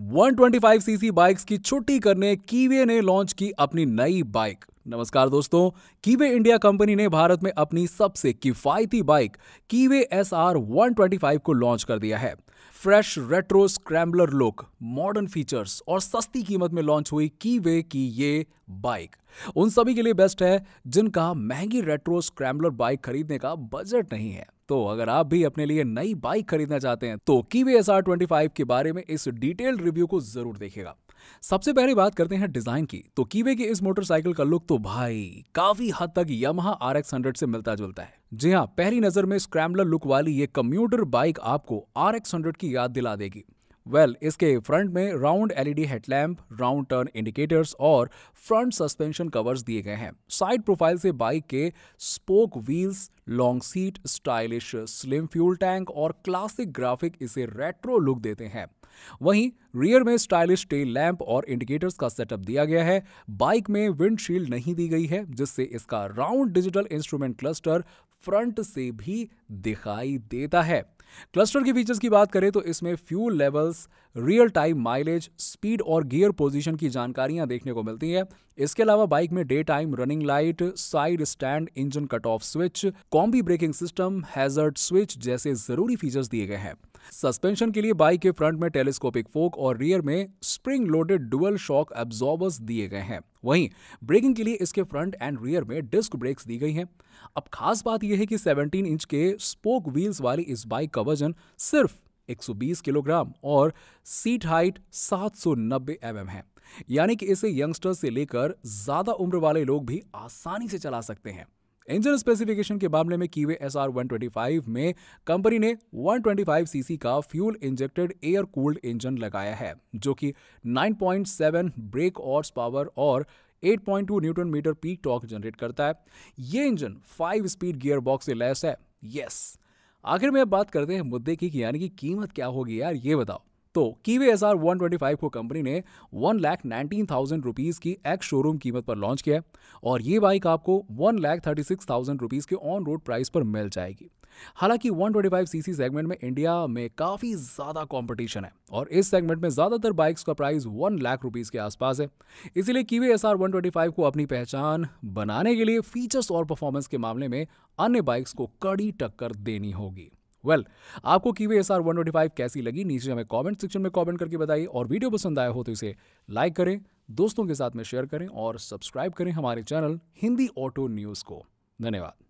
125 CC bikes की छुट्टी करने कीवे ने लॉन्च की अपनी नई बाइक नमस्कार दोस्तों कीवे इंडिया कंपनी ने भारत में अपनी सबसे किफायती bike Keeway S R one को लॉन्च कर दिया है fresh retro scrambler look modern features और सस्ती कीमत में लॉन्च हुई कीवे की ये बाइक उन सभी के लिए बेस्ट है जिनका महंगी रेट्रो स्क्रैम्बलर बाइक खरीदने का बजट नहीं है तो अगर आप भी अपने लिए नई बाइक खरीदना चाहते हैं तो कीवे एस आर के बारे में इस डिटेल्ड रिव्यू को जरूर देखेगा सबसे पहले बात करते हैं डिजाइन की तो कीवे की इस मोटरसाइकिल का लुक तो भाई काफी हद तक यमहा आर एक्स हंड्रेड से मिलता जुलता है जी हाँ पहली नजर में स्क्रैम्बलर लुक वाली ये कम्यूटर बाइक आपको आर एक्स हंड्रेड की याद दिला देगी वेल well, इसके फ्रंट में round LED headlamp round turn indicators और फ्रंट सस्पेंशन कवर्स दिए गए हैं साइड प्रोफाइल से बाइक के spoke wheels long seat stylish slim fuel tank और क्लासिक ग्राफिक इसे रेट्रो लुक देते हैं वहीं रियर में स्टाइलिश टेल लैंप और इंडिकेटर्स का सेटअप दिया गया है बाइक में विंडशील्ड नहीं दी गई है जिससे इसका round digital instrument cluster front से भी दिखाई देता है क्लस्टर के फीचर्स की बात करें तो इसमें fuel levels real time mileage speed और गियर पोजीशन की जानकारियां देखने को मिलती हैं इसके अलावा बाइक में day time running light side stand engine cut off switch combi braking system hazard switch जैसे जरूरी फीचर्स दिए गए हैं सस्पेंशन के लिए बाइक के फ्रंट में टेलीस्कोपिक फोक और रियर में spring loaded dual shock absorbers दिए गए हैं वहीं ब्रेकिंग के लिए इसके फ्रंट एंड रियर में डिस्क ब्रेक्स दी गई हैं अब खास बात यह है कि 17 इंच के स्पोक व्हील्स वाली इस बाइक का वजन सिर्फ 120 किलोग्राम और सीट हाइट 790 mm है यानी कि इसे यंगस्टर्स से लेकर ज्यादा उम्र वाले लोग भी आसानी से चला सकते हैं इंजन स्पेसिफिकेशन के मामले में कीवे एस आर में कंपनी ने 125 सीसी का fuel injected air cooled engine लगाया है जो कि 9.7 ब्रेक ऑर्स पावर और 8.2 newton metre peak torque generate करता है ये इंजन 5 स्पीड गियर बॉक्स से लैस है यस yes, आखिर में अब बात करते हैं मुद्दे की कि यानी कि कीमत क्या होगी यार ये बताओ तो Keeway S R one twenty five को कंपनी ने one lakh nineteen thousand rupees की एक्स शोरूम कीमत पर लॉन्च किया और ये बाइक आपको one lakh thirty six thousand rupees के ऑन रोड प्राइस पर मिल जाएगी हालांकि 125 सीसी सेगमेंट में इंडिया में काफ़ी ज़्यादा कंपटीशन है और इस सेगमेंट में ज़्यादातर बाइक्स का प्राइस वन लाख रुपीज़ के आसपास है इसीलिए कीवे एस आर वन को अपनी पहचान बनाने के लिए फीचर्स और परफॉर्मेंस के मामले में अन्य बाइक्स को कड़ी टक्कर देनी होगी वेल well, आपको V S R one twenty five कैसी लगी नीचे हमें कमेंट सेक्शन में कमेंट करके बताइए और वीडियो पसंद आया हो तो इसे लाइक करें दोस्तों के साथ में शेयर करें और सब्सक्राइब करें हमारे चैनल हिंदी ऑटो न्यूज़ को धन्यवाद